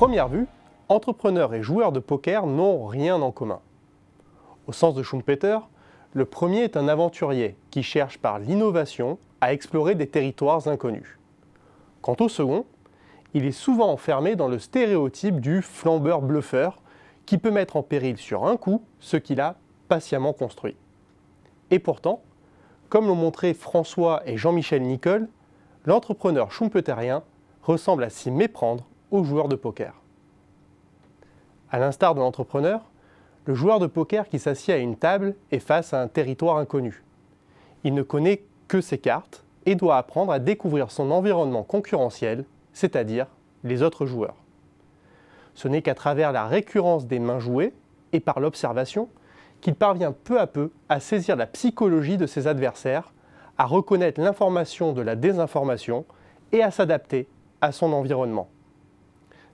première vue, entrepreneurs et joueurs de poker n'ont rien en commun. Au sens de Schumpeter, le premier est un aventurier qui cherche par l'innovation à explorer des territoires inconnus. Quant au second, il est souvent enfermé dans le stéréotype du flambeur-bluffeur qui peut mettre en péril sur un coup ce qu'il a patiemment construit. Et pourtant, comme l'ont montré François et Jean-Michel Nicole, l'entrepreneur schumpeterien ressemble à s'y méprendre au joueur de poker. A l'instar de l'entrepreneur, le joueur de poker qui s'assied à une table est face à un territoire inconnu. Il ne connaît que ses cartes et doit apprendre à découvrir son environnement concurrentiel, c'est-à-dire les autres joueurs. Ce n'est qu'à travers la récurrence des mains jouées et par l'observation qu'il parvient peu à peu à saisir la psychologie de ses adversaires, à reconnaître l'information de la désinformation et à s'adapter à son environnement.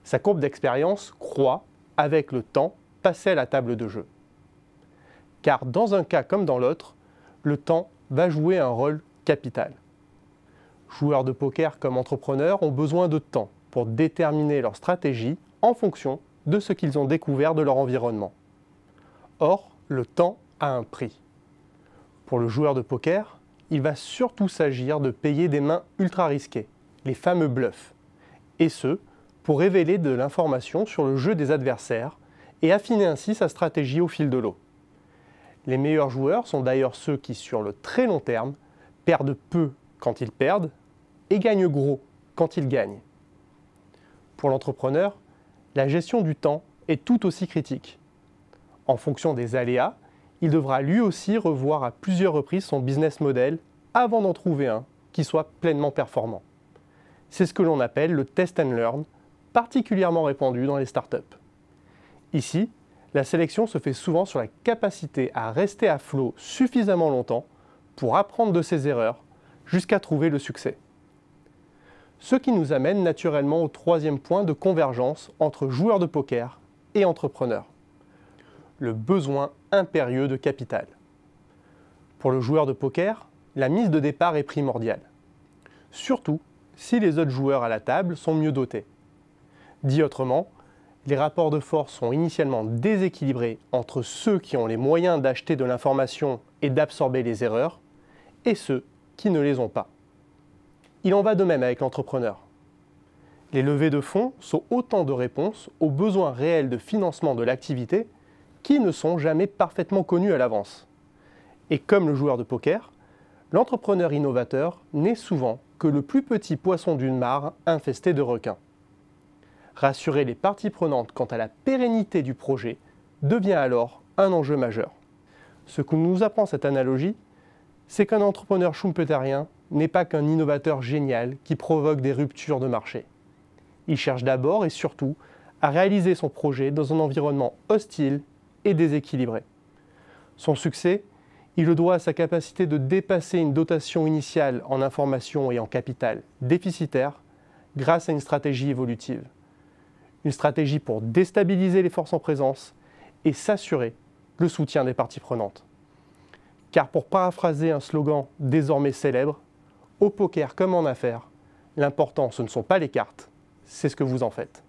Sa courbe d'expérience croît avec le temps passé à la table de jeu. Car dans un cas comme dans l'autre, le temps va jouer un rôle capital. Joueurs de poker comme entrepreneurs ont besoin de temps pour déterminer leur stratégie en fonction de ce qu'ils ont découvert de leur environnement. Or, le temps a un prix. Pour le joueur de poker, il va surtout s'agir de payer des mains ultra risquées, les fameux bluffs, et ce, pour révéler de l'information sur le jeu des adversaires et affiner ainsi sa stratégie au fil de l'eau. Les meilleurs joueurs sont d'ailleurs ceux qui, sur le très long terme, perdent peu quand ils perdent et gagnent gros quand ils gagnent. Pour l'entrepreneur, la gestion du temps est tout aussi critique. En fonction des aléas, il devra lui aussi revoir à plusieurs reprises son business model avant d'en trouver un qui soit pleinement performant. C'est ce que l'on appelle le test and learn particulièrement répandu dans les startups. Ici, la sélection se fait souvent sur la capacité à rester à flot suffisamment longtemps pour apprendre de ses erreurs jusqu'à trouver le succès. Ce qui nous amène naturellement au troisième point de convergence entre joueurs de poker et entrepreneurs. Le besoin impérieux de capital. Pour le joueur de poker, la mise de départ est primordiale. Surtout si les autres joueurs à la table sont mieux dotés. Dit autrement, les rapports de force sont initialement déséquilibrés entre ceux qui ont les moyens d'acheter de l'information et d'absorber les erreurs et ceux qui ne les ont pas. Il en va de même avec l'entrepreneur. Les levées de fonds sont autant de réponses aux besoins réels de financement de l'activité qui ne sont jamais parfaitement connus à l'avance. Et comme le joueur de poker, l'entrepreneur innovateur n'est souvent que le plus petit poisson d'une mare infestée de requins. Rassurer les parties prenantes quant à la pérennité du projet devient alors un enjeu majeur. Ce que nous apprend cette analogie, c'est qu'un entrepreneur schumpeterien n'est pas qu'un innovateur génial qui provoque des ruptures de marché. Il cherche d'abord et surtout à réaliser son projet dans un environnement hostile et déséquilibré. Son succès, il le doit à sa capacité de dépasser une dotation initiale en information et en capital déficitaire grâce à une stratégie évolutive une stratégie pour déstabiliser les forces en présence et s'assurer le soutien des parties prenantes. Car pour paraphraser un slogan désormais célèbre, au poker comme en affaires, l'important ce ne sont pas les cartes, c'est ce que vous en faites.